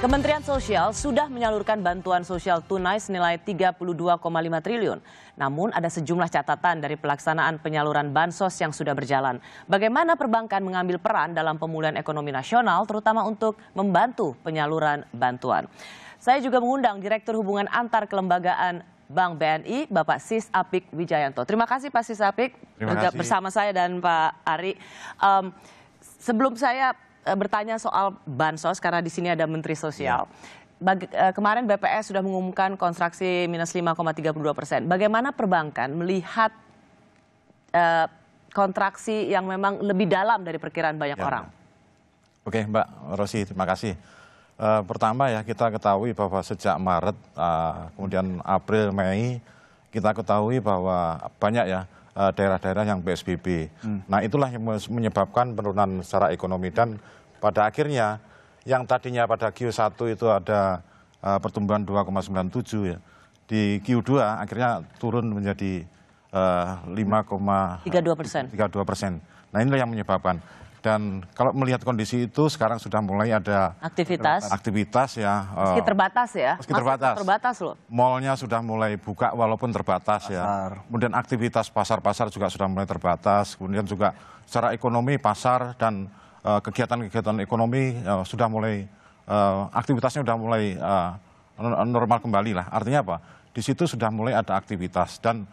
Kementerian Sosial sudah menyalurkan bantuan sosial tunai senilai 32,5 triliun. Namun ada sejumlah catatan dari pelaksanaan penyaluran bansos yang sudah berjalan. Bagaimana perbankan mengambil peran dalam pemulihan ekonomi nasional terutama untuk membantu penyaluran bantuan. Saya juga mengundang Direktur Hubungan Antar Kelembagaan Bank BNI, Bapak Sis Apik Wijayanto. Terima kasih Pak Sis Apik Terima kasih. bersama saya dan Pak Ari. Um, sebelum saya Eh, bertanya soal bansos karena di sini ada Menteri Sosial. Ya. Bagi, eh, kemarin BPS sudah mengumumkan kontraksi minus 5,32 persen. Bagaimana perbankan melihat uh, kontraksi yang memang lebih dalam dari perkiraan banyak ya. orang? Oke, Mbak Rosi, terima kasih. Uh, pertama ya kita ketahui bahwa sejak Maret, uh, kemudian April, Mei, kita ketahui bahwa banyak ya daerah-daerah yang PSBB. Hmm. Nah itulah yang menyebabkan penurunan secara ekonomi dan pada akhirnya yang tadinya pada Q1 itu ada uh, pertumbuhan 2,97 ya. Di Q2 akhirnya turun menjadi uh, eh, 5,32 persen. 32 Nah inilah yang menyebabkan. Dan kalau melihat kondisi itu sekarang sudah mulai ada aktivitas, aktivitas ya. Eh, meski terbatas ya. Meski terbatas. terbatas loh. Mallnya sudah mulai buka walaupun terbatas ya. pasar. ya. Kemudian aktivitas pasar-pasar juga sudah mulai terbatas. Kemudian juga secara ekonomi pasar dan Eh, kegiatan-kegiatan ekonomi uh, sudah mulai uh, aktivitasnya sudah mulai uh, normal kembali lah. Artinya apa? Di situ sudah mulai ada aktivitas dan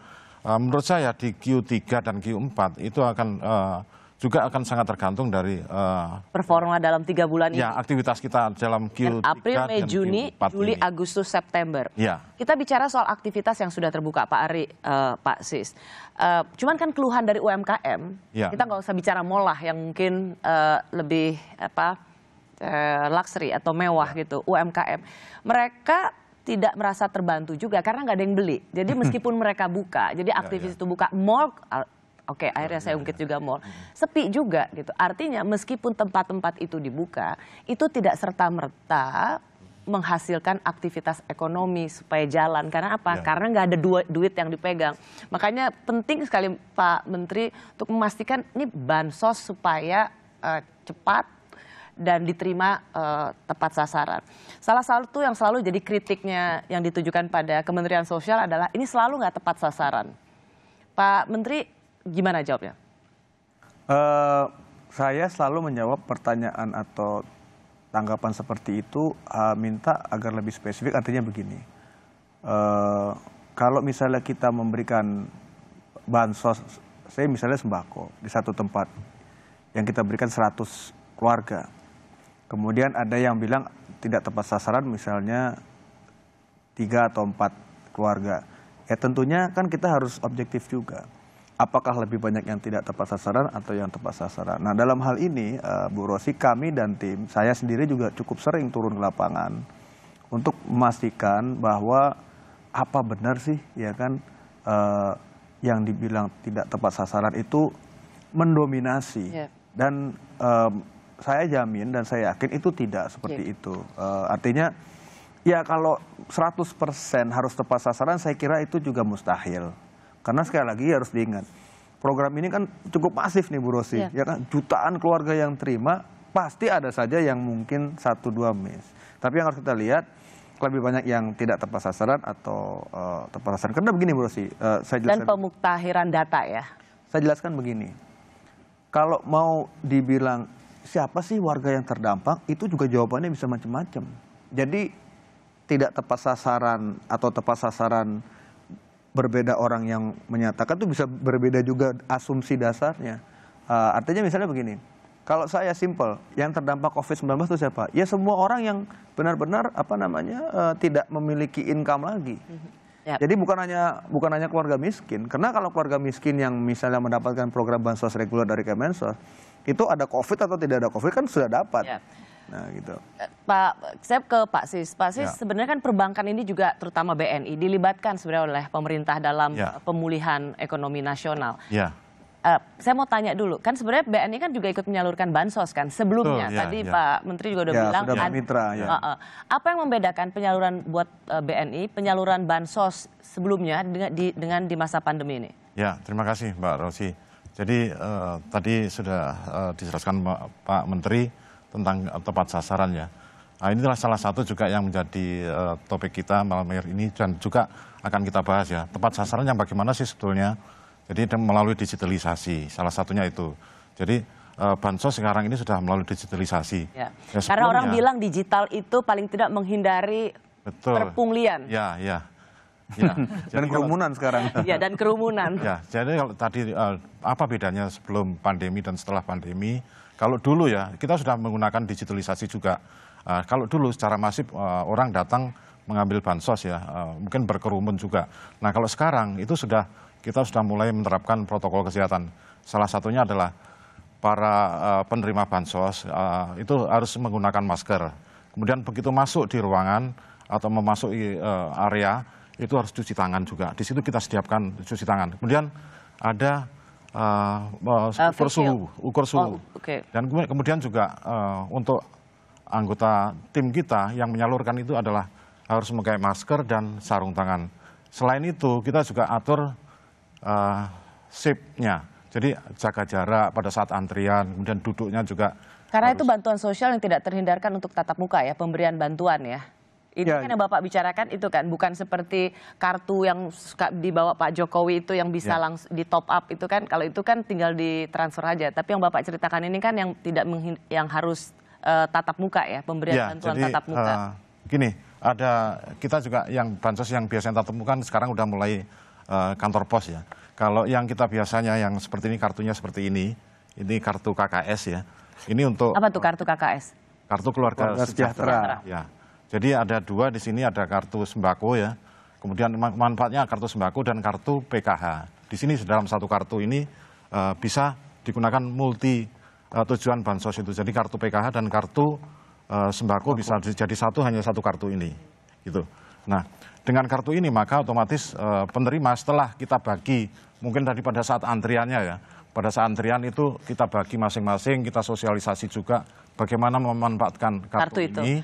uh, menurut saya di Q3 dan Q4 itu akan uh, juga akan sangat tergantung dari uh, performa dalam tiga bulan ya, ini. Ya, aktivitas kita dalam Q3 dan April, Mei, Juni, Q4 Juli, ini. Agustus, September. Ya. Kita bicara soal aktivitas yang sudah terbuka, Pak Ari, uh, Pak Sis. Uh, cuman kan keluhan dari UMKM, ya. kita nggak usah bicara molah yang mungkin uh, lebih apa uh, luxury atau mewah ya. gitu. UMKM, mereka tidak merasa terbantu juga karena nggak ada yang beli. Jadi meskipun mereka buka, jadi ya, aktivis ya, ya. itu buka, mall oke okay, iya, akhirnya saya iya, ungkit iya. juga mall sepi juga gitu artinya meskipun tempat-tempat itu dibuka itu tidak serta merta menghasilkan aktivitas ekonomi supaya jalan karena apa ya. karena nggak ada du duit yang dipegang makanya penting sekali Pak Menteri untuk memastikan ini bansos supaya uh, cepat dan diterima uh, tepat sasaran. Salah satu yang selalu jadi kritiknya yang ditujukan pada Kementerian Sosial adalah ini selalu nggak tepat sasaran. Pak Menteri gimana jawabnya? Uh, saya selalu menjawab pertanyaan atau tanggapan seperti itu uh, minta agar lebih spesifik. Artinya begini, uh, kalau misalnya kita memberikan bansos, saya misalnya sembako di satu tempat yang kita berikan 100 keluarga. Kemudian ada yang bilang tidak tepat sasaran misalnya tiga atau empat keluarga. Ya tentunya kan kita harus objektif juga apakah lebih banyak yang tidak tepat sasaran atau yang tepat sasaran. Nah dalam hal ini uh, Bu Rosi kami dan tim saya sendiri juga cukup sering turun ke lapangan untuk memastikan bahwa apa benar sih ya kan uh, yang dibilang tidak tepat sasaran itu mendominasi yeah. dan um, saya jamin dan saya yakin itu tidak seperti yeah. itu. Uh, artinya ya kalau 100% harus tepat sasaran saya kira itu juga mustahil karena sekali lagi harus diingat, program ini kan cukup masif nih Bu Rosi, yeah. ya kan jutaan keluarga yang terima pasti ada saja yang mungkin satu dua miss. Tapi yang harus kita lihat lebih banyak yang tidak tepat sasaran atau uh, eh, tepat sasaran. Karena begini Bu Rosi, uh, saya jelaskan. Dan pemuktahiran data ya. Saya jelaskan begini. Kalau mau dibilang siapa sih warga yang terdampak, itu juga jawabannya bisa macam-macam. Jadi tidak tepat sasaran atau tepat sasaran berbeda orang yang menyatakan itu bisa berbeda juga asumsi dasarnya. Uh, artinya misalnya begini, kalau saya simple, yang terdampak COVID-19 itu siapa? Ya semua orang yang benar-benar apa namanya uh, tidak memiliki income lagi. Yep. Iya. Jadi bukan hanya bukan hanya keluarga miskin, karena kalau keluarga miskin yang misalnya mendapatkan program bansos reguler dari Kemensos, itu ada COVID atau tidak ada COVID kan sudah dapat. Yep. Iya. Nah, gitu. Eh, Pak, saya ke Pak Sis. Pak Sis, ya. sebenarnya kan perbankan ini juga terutama BNI dilibatkan sebenarnya oleh pemerintah dalam ya. pemulihan ekonomi nasional. Ya. Uh, saya mau tanya dulu, kan sebenarnya BNI kan juga ikut menyalurkan bansos kan sebelumnya. Betul, ya, Tadi ya. Pak Menteri juga udah ya, bilang. Sudah kan. mitra, ya. uh, uh. Apa yang membedakan penyaluran buat uh, eh, BNI, penyaluran bansos sebelumnya dengan di, dengan di masa pandemi ini? Ya, terima kasih Mbak Rosi. Jadi uh, tadi sudah uh, dijelaskan Pak Menteri tentang eh, tempat sasaran ya Nah, adalah salah satu juga yang menjadi uh, topik kita malam hari ini dan juga akan kita bahas ya. tempat sasaran yang bagaimana sih sebetulnya? Jadi melalui digitalisasi, salah satunya itu. Jadi uh, bansos sekarang ini sudah melalui digitalisasi. Ya. Ya, Karena orang bilang digital itu paling tidak menghindari Betul. perpunglian. Ya, ya. Ya, dan kerumunan sekarang. Ya, dan kerumunan. Ya, jadi kalau tadi uh, apa bedanya sebelum pandemi dan setelah pandemi? Kalau dulu ya, kita sudah menggunakan digitalisasi juga. Uh, kalau dulu secara masif uh, orang datang mengambil bansos ya, uh, mungkin berkerumun juga. Nah kalau sekarang itu sudah kita sudah mulai menerapkan protokol kesehatan. Salah satunya adalah para uh, penerima bansos uh, itu harus menggunakan masker. Kemudian begitu masuk di ruangan atau memasuki uh, area itu harus cuci tangan juga. Di situ kita sediakan cuci tangan. Kemudian ada uh, uh, ukur ya? Oh, okay. Dan kemudian juga uh, untuk anggota tim kita yang menyalurkan itu adalah harus memakai masker dan sarung tangan. Selain itu kita juga atur uh, eh, sipnya, Jadi jaga jarak pada saat antrian, kemudian duduknya juga. Karena harus... itu bantuan sosial yang tidak terhindarkan untuk tatap muka ya, pemberian bantuan ya. Itu ya. kan yang Bapak bicarakan itu kan bukan seperti kartu yang suka dibawa Pak Jokowi itu yang bisa ya. langsung di top up itu kan kalau itu kan tinggal di transfer aja. Tapi yang Bapak ceritakan ini kan yang tidak yang harus uh, tatap muka ya, pemberian ya, bantuan jadi, tatap muka. Uh, gini, ada kita juga yang bansos yang biasanya tatap muka kan sekarang udah mulai uh, kantor pos ya. Kalau yang kita biasanya yang seperti ini kartunya seperti ini, ini kartu KKS ya. Ini untuk apa tuh kartu KKS? Kartu keluarga, keluarga sejahtera. sejahtera. Ya jadi ada dua di sini ada kartu sembako ya. Kemudian manfaatnya kartu sembako dan kartu PKH. Di sini dalam satu kartu ini uh, bisa digunakan multi uh, tujuan bansos itu. Jadi kartu PKH dan kartu uh, sembako bisa jadi satu hanya satu kartu ini. Gitu. Nah, dengan kartu ini maka otomatis uh, penerima setelah kita bagi mungkin tadi pada saat antriannya ya. Pada saat antrian itu kita bagi masing-masing, kita sosialisasi juga bagaimana memanfaatkan kartu, kartu itu. ini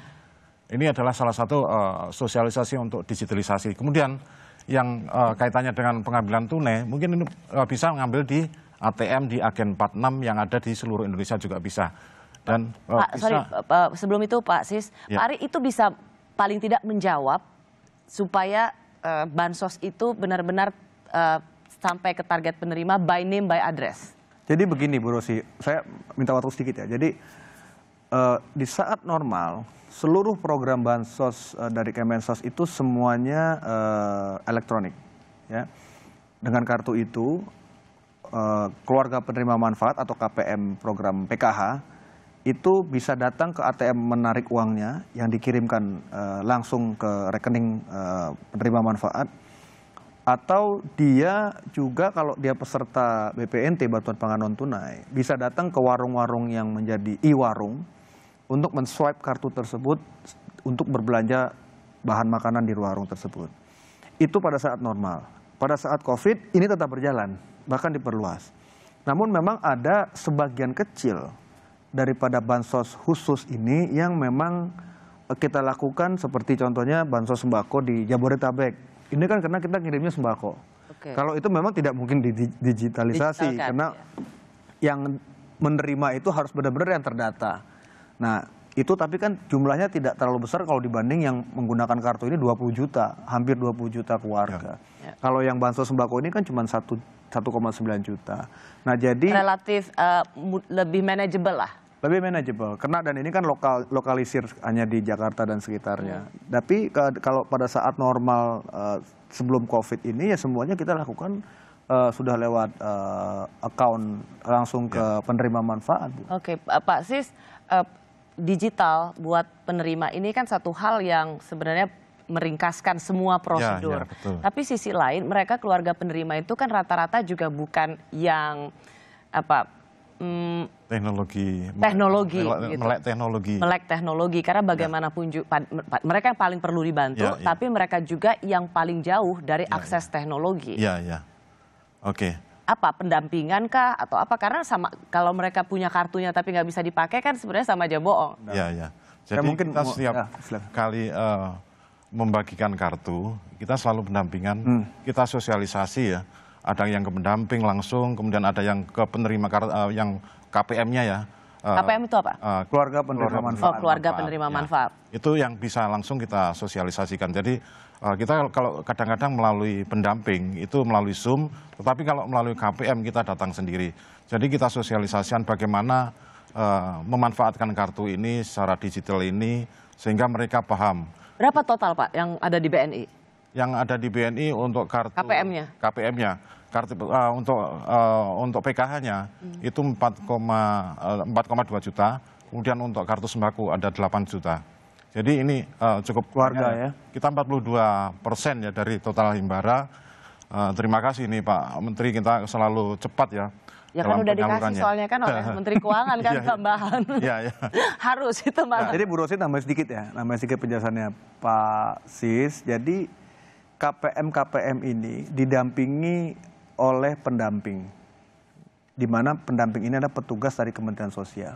ini adalah salah satu uh, sosialisasi untuk digitalisasi. Kemudian yang uh, kaitannya dengan pengambilan tunai, mungkin ini uh, bisa mengambil di ATM di agen 46 yang ada di seluruh Indonesia juga bisa. Dan uh, Pak, bisa, sorry, uh, sebelum itu Pak Sis, ya. Pak Ari itu bisa paling tidak menjawab supaya uh, bansos itu benar-benar uh, sampai ke target penerima by name by address. Jadi begini Bu Rosi, saya minta waktu sedikit ya. Jadi uh, di saat normal seluruh program bansos uh, dari Kemensos itu semuanya uh, elektronik, ya. Dengan kartu itu uh, keluarga penerima manfaat atau KPM program PKH itu bisa datang ke ATM menarik uangnya yang dikirimkan uh, langsung ke rekening uh, penerima manfaat atau dia juga kalau dia peserta BPNT bantuan pangan non tunai bisa datang ke warung-warung yang menjadi i-warung untuk menswipe kartu tersebut untuk berbelanja bahan makanan di warung tersebut. Itu pada saat normal. Pada saat COVID ini tetap berjalan, bahkan diperluas. Namun memang ada sebagian kecil daripada bansos khusus ini yang memang eh, kita lakukan seperti contohnya bansos sembako di Jabodetabek. Ini kan karena kita ngirimnya sembako. Okay. Kalau itu memang tidak mungkin didigitalisasi karena ya. yang menerima itu harus benar-benar yang terdata Nah, itu tapi kan jumlahnya tidak terlalu besar kalau dibanding yang menggunakan kartu ini 20 juta, hampir 20 juta keluarga. Ya. ya. Kalau yang bansos sembako ini kan cuma 1,9 juta. Nah, jadi relatif uh, lebih manageable lah. Lebih manageable. Karena dan ini kan lokal lokalisir hanya di Jakarta dan sekitarnya. Hmm. Tapi kalau pada saat normal uh, sebelum Covid ini ya semuanya kita lakukan uh, sudah lewat uh, account langsung ke ya. penerima manfaat. Oke, okay, Pak Sis, uh, digital buat penerima ini kan satu hal yang sebenarnya meringkaskan semua prosedur. Ya, ya, Tapi sisi lain mereka keluarga penerima itu kan rata-rata juga bukan yang apa hmm, teknologi teknologi melek, gitu. melek teknologi melek teknologi karena ya. bagaimanapun ya. Pun, mereka yang paling perlu dibantu ya, ya. tapi mereka juga yang paling jauh dari ya, akses ya. teknologi. Iya, iya. Oke. Okay apa pendampingan kah atau apa karena sama kalau mereka punya kartunya tapi nggak bisa dipakai kan sebenarnya sama aja bohong. Iya nah. iya. iya. Jadi ya, mungkin kita setiap ya, kali uh, membagikan kartu kita selalu pendampingan, hmm. kita sosialisasi ya. Ada yang ke pendamping langsung, kemudian ada yang ke penerima kartu uh, eh, yang KPM-nya ya. Eh, KPM itu apa? Uh, keluarga penerima manfaat. Oh, keluarga penerima ya. manfaat. Ya. Itu yang bisa langsung kita sosialisasikan. Jadi Eh, kita kalau kadang-kadang melalui pendamping itu melalui Zoom, tetapi kalau melalui KPM kita datang sendiri. Jadi kita sosialisasikan bagaimana uh, memanfaatkan kartu ini secara digital ini sehingga mereka paham. Berapa total Pak yang ada di BNI? Yang ada di BNI untuk kartu KPM-nya. KPM-nya. Kartu uh, untuk uh, untuk PKH-nya hmm. itu 4,4,2 juta. Kemudian untuk kartu sembako ada 8 juta. Jadi ini uh, cukup keluarga iya, iya. ya. Kita 42 persen ya dari total Himbara. Uh, terima kasih nih Pak Menteri kita selalu cepat ya. Ya kan udah dikasih soalnya kan oleh Menteri Keuangan kan iya, tambahan. Iya, iya. Harus itu malah. Jadi Bu Rosi tambah sedikit ya, tambah sedikit penjelasannya Pak Sis. Jadi KPM-KPM ini didampingi oleh pendamping. Di mana pendamping ini ada petugas dari Kementerian Sosial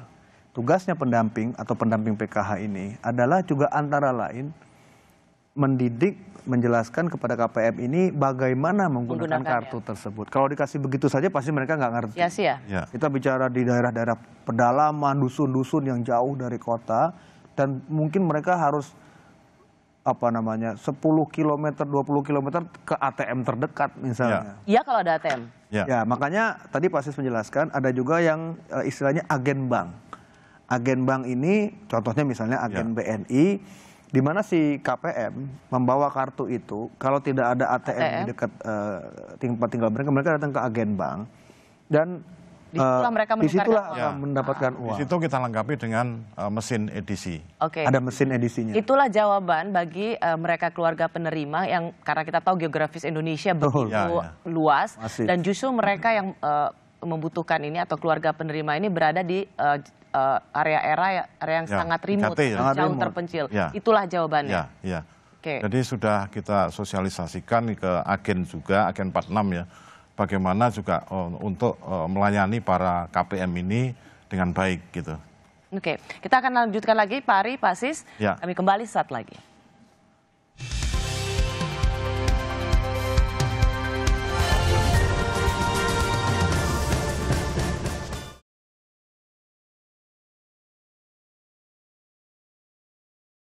tugasnya pendamping atau pendamping PKH ini adalah juga antara lain mendidik, menjelaskan kepada KPM ini bagaimana menggunakan, kartu tersebut. Kalau dikasih begitu saja pasti mereka nggak ngerti. Ya, sih ya. Iya. Kita bicara di daerah-daerah pedalaman, dusun-dusun yang jauh dari kota dan mungkin mereka harus apa namanya 10 km 20 km ke ATM terdekat misalnya. Iya ya, kalau ada ATM. Ya. ya makanya tadi Pak Sis menjelaskan ada juga yang eh, istilahnya agen bank agen bank ini contohnya misalnya ya. agen ya. BNI di mana si KPM membawa kartu itu kalau tidak ada ATM, ATM. di dekat uh, eh, tempat tinggal mereka mereka datang ke agen bank dan disitulah eh, mereka uang. Ya. mendapatkan uang. Di situ kita lengkapi dengan uh, mesin edisi. Oke. Okay. Ada mesin edisinya. Itulah jawaban bagi uh, mereka keluarga penerima yang karena kita tahu geografis Indonesia begitu ya, ya. luas Masih. dan justru mereka yang uh, membutuhkan ini atau keluarga penerima ini berada di uh, area-area eh, era ya, area yang ya, sangat remote, ya. sangat jauh remote. terpencil. Ya. Itulah jawabannya. Ya, ya. Okay. Jadi sudah kita sosialisasikan ke agen juga, agen 46 ya, bagaimana juga eh, untuk eh, melayani para KPM ini dengan baik gitu. Oke, kita akan lanjutkan lagi Pak Ari, Pak Sis. Ya. Kami kembali saat lagi.